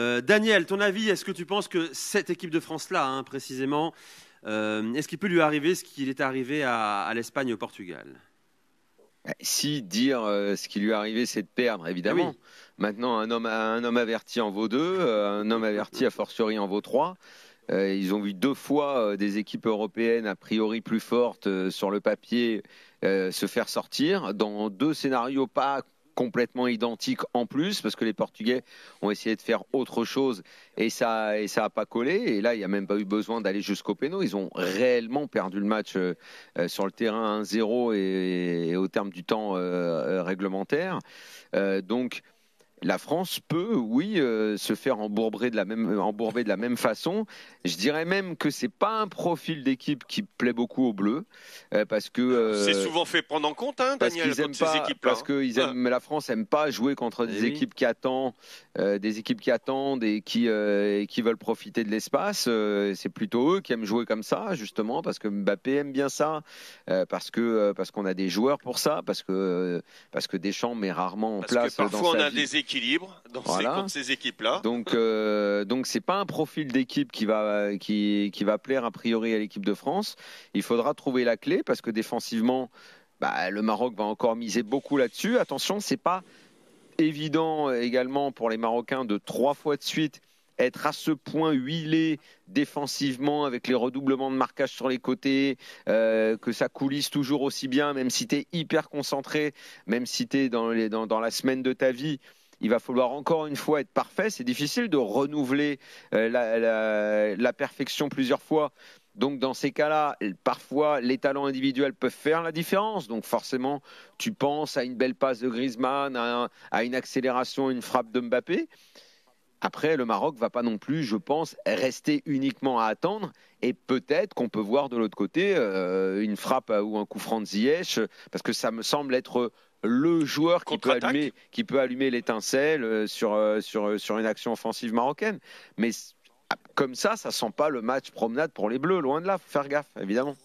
Euh, Daniel, ton avis, est-ce que tu penses que cette équipe de France-là, hein, précisément, euh, est-ce qu'il peut lui arriver ce qu'il est arrivé à, l'Espagne et au Portugal bah, Si dire euh, ce qui lui est arrivé, c'est de perdre, évidemment. Ah Maintenant, un homme, un homme averti en vaut deux, un homme averti à fortiori en vaut trois. ils ont vu deux fois des équipes européennes a priori plus fortes sur le papier se faire sortir dans deux scénarios pas complètement identique en plus, parce que les Portugais ont essayé de faire autre chose et ça et ça pas collé. Et là, il n'y a même pas eu besoin d'aller jusqu'au péno. Ils ont réellement perdu le match euh, euh, sur le terrain 1-0 et, au terme du temps euh, réglementaire. donc la France peut, oui, euh, se faire euh, embourber de la même, façon. Je dirais même que c'est pas un profil d'équipe qui plaît beaucoup aux Bleus, euh, parce que c'est souvent fait prendre en compte, hein, Daniel, parce aiment ces équipes parce que hein. aiment, la France aime pas jouer contre eh des équipes qui attendent, des équipes qui attendent et qui veulent profiter de l'espace. c'est plutôt eux qui aiment jouer comme ça, justement, parce que Mbappé aime bien ça, parce que parce qu'on a des joueurs pour ça, parce que parce que Deschamps met rarement en place. parfois on a des équipes dans ces, équipes-là. Donc, euh, donc c'est pas un profil d'équipe qui va qui, qui va plaire a priori à l'équipe de France. Il faudra trouver la clé parce que défensivement, bah, le Maroc va encore miser beaucoup là-dessus. Attention, c'est pas évident également pour les Marocains de trois fois de suite être à ce point huilé défensivement avec les redoublements de marquage sur les côtés, euh, que ça coulisse toujours aussi bien, même si tu es hyper concentré, même si tu es dans, les, dans, dans, la semaine de ta vie, il va falloir encore une fois être parfait. C'est difficile de renouveler euh, la, perfection plusieurs fois. Donc dans ces cas-là, parfois les talents individuels peuvent faire la différence. Donc forcément, tu penses à une belle passe de Griezmann, à, une accélération, une frappe de Mbappé. Après, le Maroc va pas non plus, je pense, rester uniquement à attendre. Et peut-être qu'on peut voir de l'autre côté euh, une frappe ou un coup franc de Ziyech, parce que ça me semble être le joueur qui peut allumer, qui peut allumer l'étincelle euh, sur, euh, sur, euh, sur une action offensive marocaine. Mais ah, comme ça, ça sent pas le match promenade pour les Bleus, loin de là, faire gaffe, évidemment.